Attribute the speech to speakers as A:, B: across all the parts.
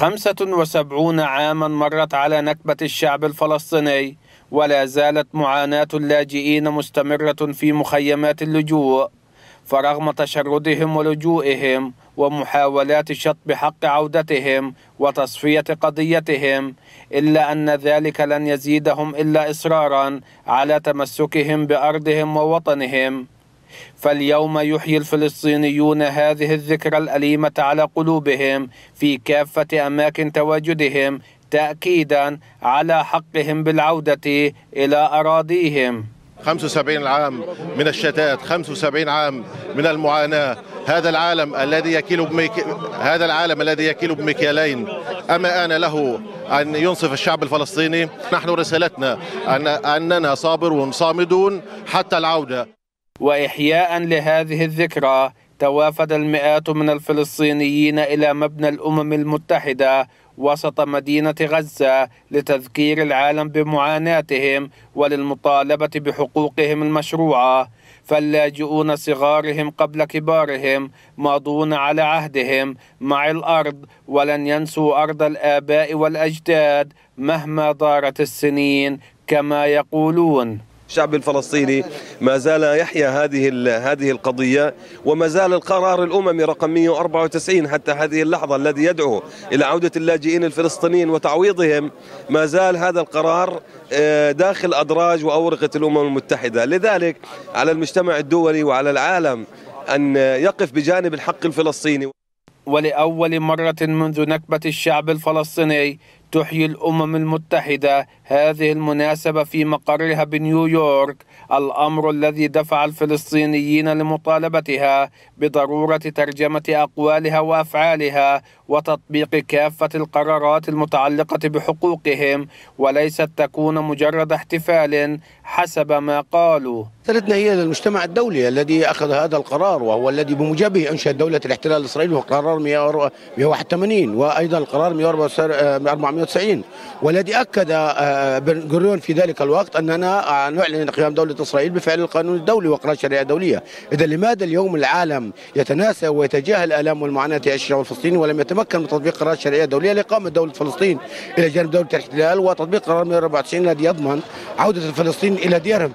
A: 75 عاما مرت على نكبة الشعب الفلسطيني ولا زالت معاناة اللاجئين مستمرة في مخيمات اللجوء فرغم تشردهم ولجوئهم ومحاولات شطب حق عودتهم وتصفية قضيتهم إلا أن ذلك لن يزيدهم إلا إصرارا على تمسكهم بأرضهم ووطنهم فاليوم يحيي الفلسطينيون هذه الذكرى الأليمة على قلوبهم في كافة أماكن تواجدهم تأكيدا على حقهم بالعودة إلى أراضيهم 75 عام
B: من الشتات 75 عام من المعاناة هذا العالم الذي يكيل بميك... هذا العالم الذي يكيل بمكيالين أما أنا له أن ينصف الشعب الفلسطيني نحن رسالتنا أن... أننا صابرون صامدون حتى العودة
A: وإحياء لهذه الذكرى توافد المئات من الفلسطينيين إلى مبنى الأمم المتحدة وسط مدينة غزة لتذكير العالم بمعاناتهم وللمطالبة بحقوقهم المشروعة فاللاجئون صغارهم قبل كبارهم ماضون على عهدهم مع الأرض ولن ينسوا أرض الآباء والأجداد مهما
B: دارت السنين كما يقولون الشعب الفلسطيني ما زال يحيا هذه هذه القضيه وما زال القرار الاممي رقم 194 حتى هذه اللحظه الذي يدعو الى عوده اللاجئين الفلسطينيين وتعويضهم ما زال هذا القرار آه، داخل ادراج واورقه الامم المتحده لذلك على المجتمع الدولي وعلى العالم ان يقف بجانب الحق الفلسطيني
A: ولأول مرة منذ نكبة الشعب الفلسطيني تحيي الأمم المتحدة هذه المناسبة في مقرها بنيويورك الأمر الذي دفع الفلسطينيين لمطالبتها بضرورة ترجمة أقوالها وأفعالها وتطبيق كافة القرارات المتعلقة بحقوقهم وليست تكون مجرد احتفال حسب ما قالوا رسالتنا هي
C: للمجتمع الدولي الذي اخذ هذا القرار وهو الذي بموجبه انشا دوله الاحتلال الاسرائيلي وهو قرار 181 وايضا القرار 490 آه، والذي اكد آه، بن غوريون في ذلك الوقت اننا آه، نعلن قيام دوله اسرائيل بفعل القانون الدولي وقرار الشريعه الدوليه، اذا لماذا اليوم العالم يتناسى ويتجاهل الام والمعاناه الشعب الفلسطيني ولم يتمكن من تطبيق قرار الشريعه الدوليه لاقامه دوله فلسطين الى جانب دوله الاحتلال وتطبيق قرار 194 الذي يضمن عوده فلسطين الى ديارهم.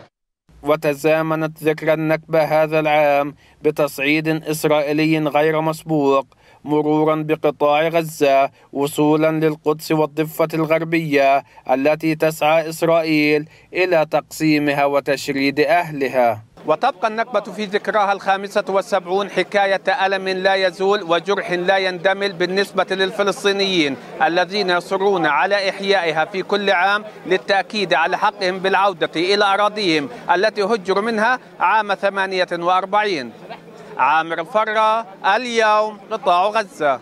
A: وتزامنت ذكرى النكبة هذا العام بتصعيد إسرائيلي غير مسبوق مرورا بقطاع غزة وصولا للقدس والضفة الغربية التي تسعى إسرائيل إلى تقسيمها وتشريد أهلها وتبقى النكبة في ذكراها الخامسة والسبعون حكاية ألم لا يزول وجرح لا يندمل بالنسبة للفلسطينيين الذين يصرون على إحيائها في كل عام للتأكيد على حقهم بالعودة إلى أراضيهم التي هجروا منها عام 48 عامر فرة اليوم قطاع غزة